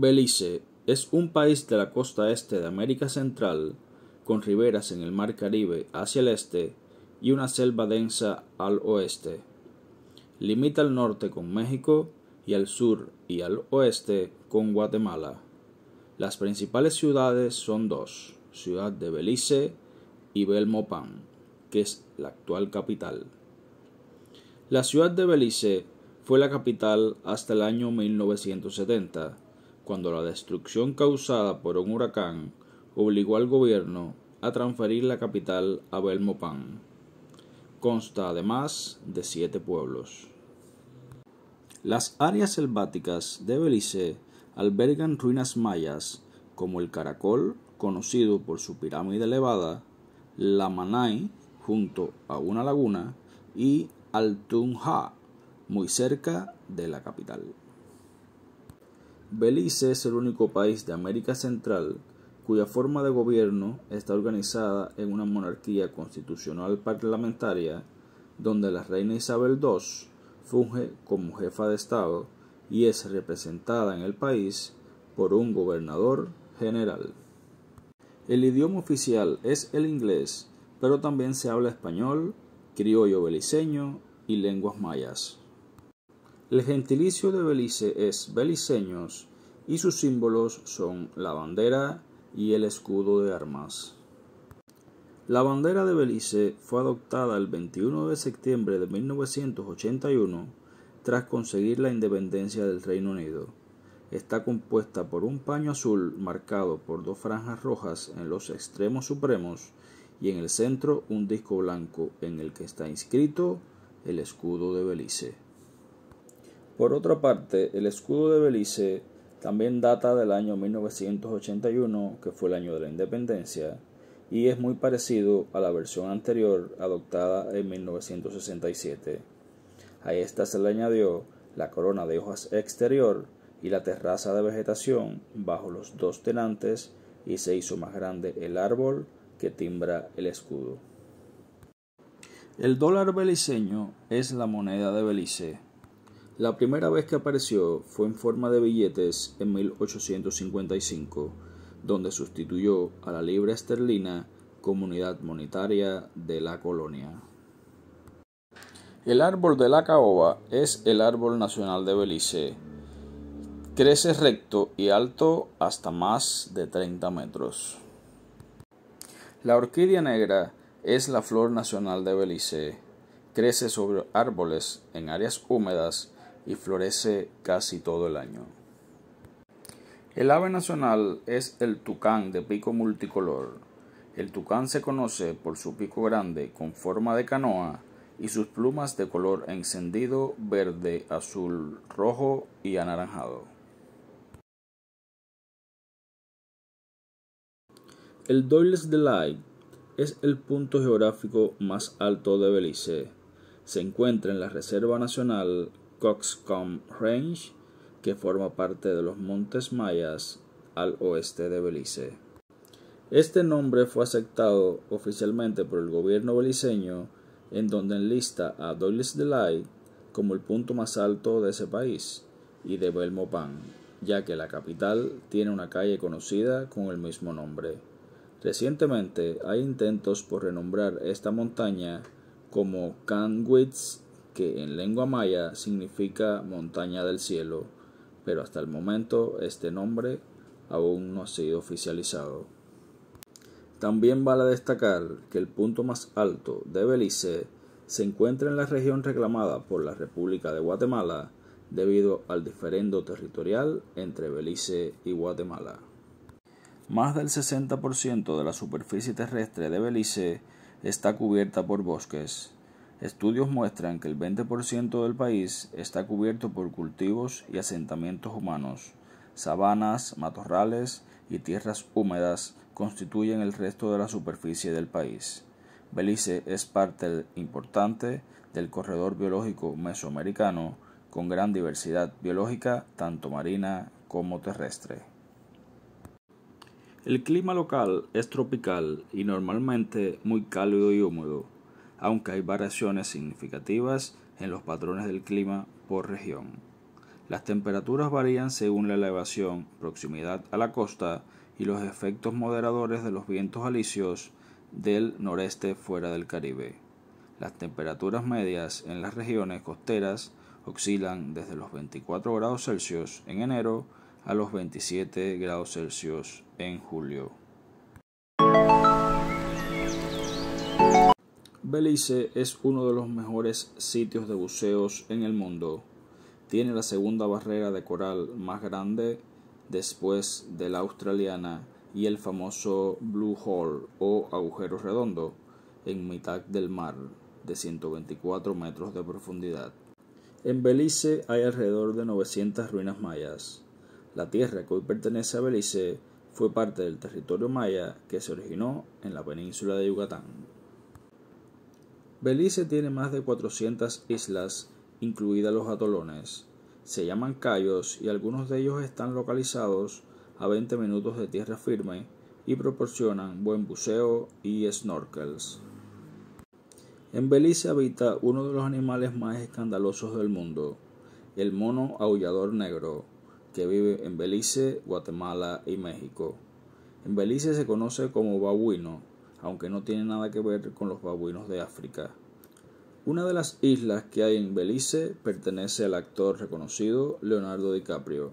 Belice es un país de la costa este de América Central, con riberas en el Mar Caribe hacia el este y una selva densa al oeste. Limita al norte con México y al sur y al oeste con Guatemala. Las principales ciudades son dos, Ciudad de Belice y Belmopan, que es la actual capital. La ciudad de Belice fue la capital hasta el año 1970 cuando la destrucción causada por un huracán obligó al gobierno a transferir la capital a Belmopán. Consta además de siete pueblos. Las áreas selváticas de Belice albergan ruinas mayas como el Caracol, conocido por su pirámide elevada, la Manay, junto a una laguna, y Altunja, muy cerca de la capital. Belice es el único país de América Central cuya forma de gobierno está organizada en una monarquía constitucional parlamentaria donde la reina Isabel II funge como jefa de Estado y es representada en el país por un gobernador general. El idioma oficial es el inglés, pero también se habla español, criollo beliceño y lenguas mayas. El gentilicio de Belice es beliceños y sus símbolos son la bandera y el escudo de armas. La bandera de Belice fue adoptada el 21 de septiembre de 1981 tras conseguir la independencia del Reino Unido. Está compuesta por un paño azul marcado por dos franjas rojas en los extremos supremos y en el centro un disco blanco en el que está inscrito el escudo de Belice. Por otra parte, el escudo de Belice también data del año 1981, que fue el año de la independencia, y es muy parecido a la versión anterior adoptada en 1967. A esta se le añadió la corona de hojas exterior y la terraza de vegetación bajo los dos tenantes y se hizo más grande el árbol que timbra el escudo. El dólar beliceño es la moneda de Belice la primera vez que apareció fue en forma de billetes en 1855, donde sustituyó a la libra esterlina comunidad monetaria de la colonia. El árbol de la caoba es el árbol nacional de Belice. Crece recto y alto hasta más de 30 metros. La orquídea negra es la flor nacional de Belice. Crece sobre árboles en áreas húmedas y florece casi todo el año. El ave nacional es el tucán de pico multicolor. El tucán se conoce por su pico grande con forma de canoa y sus plumas de color encendido, verde, azul, rojo y anaranjado. El Doyles de Light es el punto geográfico más alto de Belice. Se encuentra en la Reserva Nacional Coxcomb Range, que forma parte de los Montes Mayas al oeste de Belice. Este nombre fue aceptado oficialmente por el gobierno beliceño, en donde enlista a Douglas Delight como el punto más alto de ese país y de Belmopan, ya que la capital tiene una calle conocida con el mismo nombre. Recientemente hay intentos por renombrar esta montaña como Canwitz que en lengua maya significa montaña del cielo, pero hasta el momento este nombre aún no ha sido oficializado. También vale destacar que el punto más alto de Belice se encuentra en la región reclamada por la República de Guatemala debido al diferendo territorial entre Belice y Guatemala. Más del 60% de la superficie terrestre de Belice está cubierta por bosques, Estudios muestran que el 20% del país está cubierto por cultivos y asentamientos humanos. Sabanas, matorrales y tierras húmedas constituyen el resto de la superficie del país. Belice es parte importante del corredor biológico mesoamericano con gran diversidad biológica tanto marina como terrestre. El clima local es tropical y normalmente muy cálido y húmedo aunque hay variaciones significativas en los patrones del clima por región. Las temperaturas varían según la elevación, proximidad a la costa y los efectos moderadores de los vientos alisios del noreste fuera del Caribe. Las temperaturas medias en las regiones costeras oscilan desde los 24 grados Celsius en enero a los 27 grados Celsius en julio. Belice es uno de los mejores sitios de buceos en el mundo. Tiene la segunda barrera de coral más grande después de la australiana y el famoso Blue Hole o agujero redondo en mitad del mar de 124 metros de profundidad. En Belice hay alrededor de 900 ruinas mayas. La tierra que hoy pertenece a Belice fue parte del territorio maya que se originó en la península de Yucatán. Belice tiene más de 400 islas, incluidas los atolones. Se llaman cayos y algunos de ellos están localizados a 20 minutos de tierra firme y proporcionan buen buceo y snorkels. En Belice habita uno de los animales más escandalosos del mundo, el mono aullador negro, que vive en Belice, Guatemala y México. En Belice se conoce como babuino aunque no tiene nada que ver con los babuinos de África. Una de las islas que hay en Belice pertenece al actor reconocido Leonardo DiCaprio.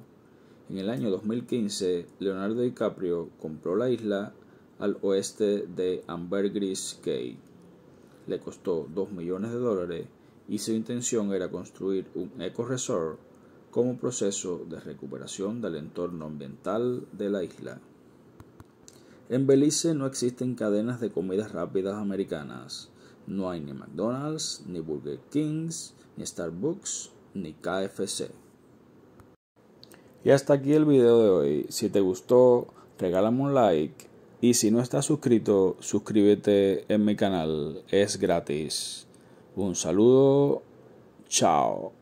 En el año 2015, Leonardo DiCaprio compró la isla al oeste de Ambergris Cay. Le costó 2 millones de dólares y su intención era construir un eco-resort como proceso de recuperación del entorno ambiental de la isla. En Belice no existen cadenas de comidas rápidas americanas. No hay ni McDonald's, ni Burger Kings, ni Starbucks, ni KFC. Y hasta aquí el video de hoy. Si te gustó, regálame un like. Y si no estás suscrito, suscríbete en mi canal. Es gratis. Un saludo. Chao.